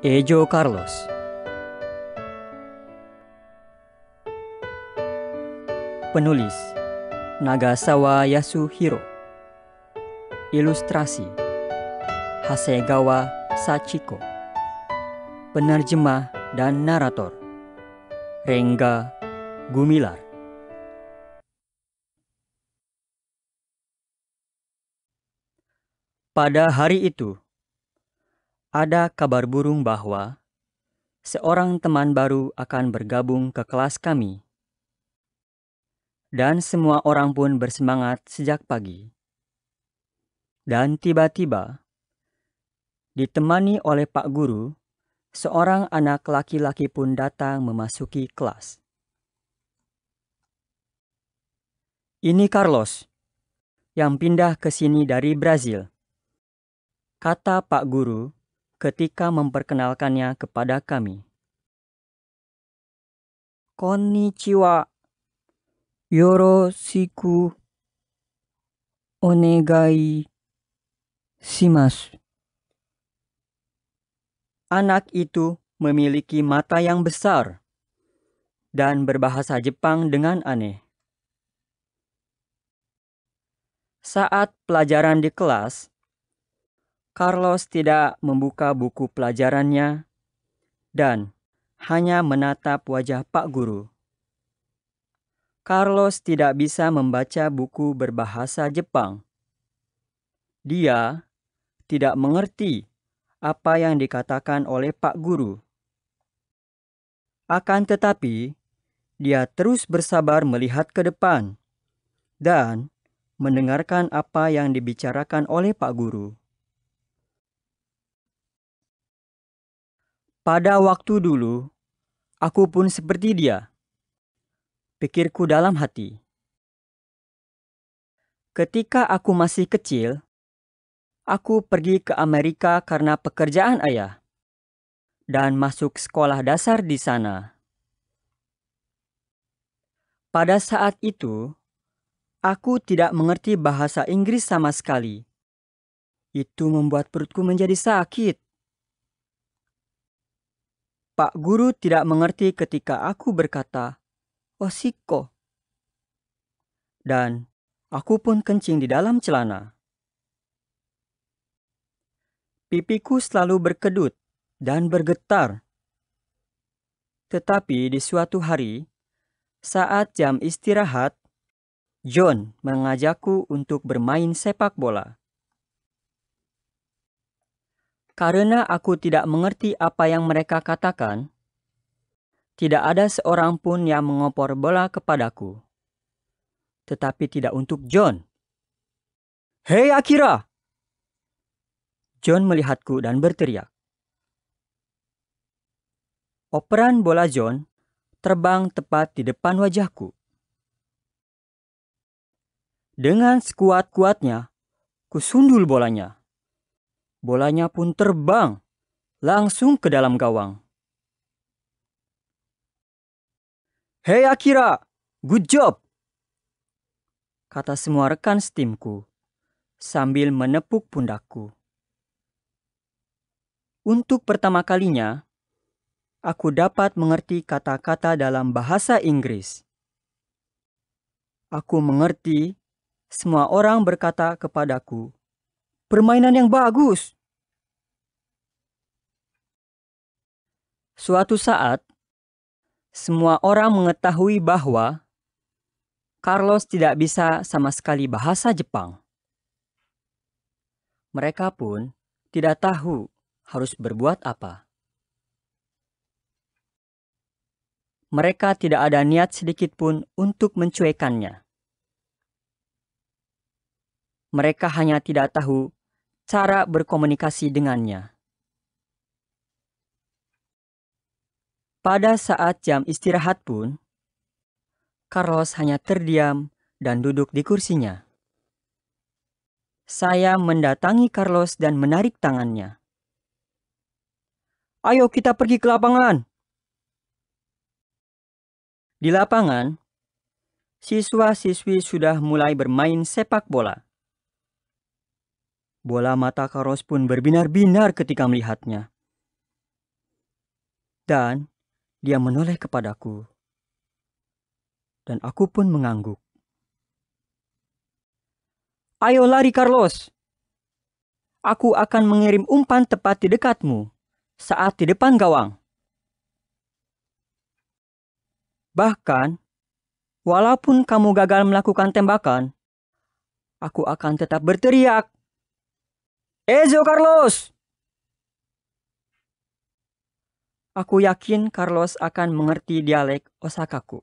Ejo Carlos Penulis Nagasawa Yasuhiro Ilustrasi Hasegawa Sachiko Penerjemah dan narator Rengga Gumilar Pada hari itu, ada kabar burung bahwa seorang teman baru akan bergabung ke kelas kami. Dan semua orang pun bersemangat sejak pagi. Dan tiba-tiba, ditemani oleh Pak Guru, seorang anak laki-laki pun datang memasuki kelas. Ini Carlos, yang pindah ke sini dari Brazil. Kata Pak Guru ketika memperkenalkannya kepada kami. Konnichiwa. Yoroshiku onegai shimasu. Anak itu memiliki mata yang besar dan berbahasa Jepang dengan aneh. Saat pelajaran di kelas, Carlos tidak membuka buku pelajarannya dan hanya menatap wajah Pak Guru. Carlos tidak bisa membaca buku berbahasa Jepang. Dia tidak mengerti apa yang dikatakan oleh Pak Guru. Akan tetapi, dia terus bersabar melihat ke depan dan mendengarkan apa yang dibicarakan oleh Pak Guru. Pada waktu dulu, aku pun seperti dia. Pikirku dalam hati. Ketika aku masih kecil, aku pergi ke Amerika karena pekerjaan ayah dan masuk sekolah dasar di sana. Pada saat itu, aku tidak mengerti bahasa Inggris sama sekali. Itu membuat perutku menjadi sakit. Pak guru tidak mengerti ketika aku berkata, Osiko. Dan aku pun kencing di dalam celana. Pipiku selalu berkedut dan bergetar. Tetapi di suatu hari, saat jam istirahat, John mengajakku untuk bermain sepak bola. Karena aku tidak mengerti apa yang mereka katakan, tidak ada seorang pun yang mengopor bola kepadaku. Tetapi tidak untuk John. Hei Akira! John melihatku dan berteriak. Operan bola John terbang tepat di depan wajahku. Dengan sekuat-kuatnya, kusundul bolanya. Bolanya pun terbang langsung ke dalam gawang. Hei Akira, good job! Kata semua rekan setimku sambil menepuk pundakku. Untuk pertama kalinya, aku dapat mengerti kata-kata dalam bahasa Inggris. Aku mengerti semua orang berkata kepadaku Permainan yang bagus. Suatu saat, semua orang mengetahui bahwa Carlos tidak bisa sama sekali bahasa Jepang. Mereka pun tidak tahu harus berbuat apa. Mereka tidak ada niat sedikit pun untuk mencuekannya. Mereka hanya tidak tahu cara berkomunikasi dengannya. Pada saat jam istirahat pun, Carlos hanya terdiam dan duduk di kursinya. Saya mendatangi Carlos dan menarik tangannya. Ayo kita pergi ke lapangan. Di lapangan, siswa-siswi sudah mulai bermain sepak bola. Bola mata Karos pun berbinar-binar ketika melihatnya. Dan dia menoleh kepadaku. Dan aku pun mengangguk. Ayo lari Carlos. Aku akan mengirim umpan tepat di dekatmu, saat di depan gawang. Bahkan, walaupun kamu gagal melakukan tembakan, aku akan tetap berteriak Ezio eh, Carlos. Aku yakin Carlos akan mengerti dialek Osakaku.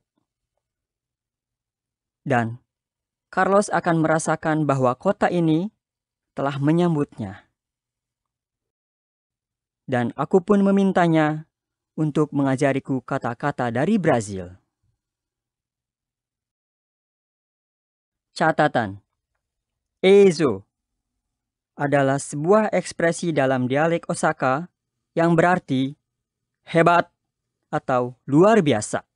Dan Carlos akan merasakan bahwa kota ini telah menyambutnya. Dan aku pun memintanya untuk mengajariku kata-kata dari Brazil. Catatan Ezo eh, adalah sebuah ekspresi dalam dialek Osaka yang berarti hebat atau luar biasa.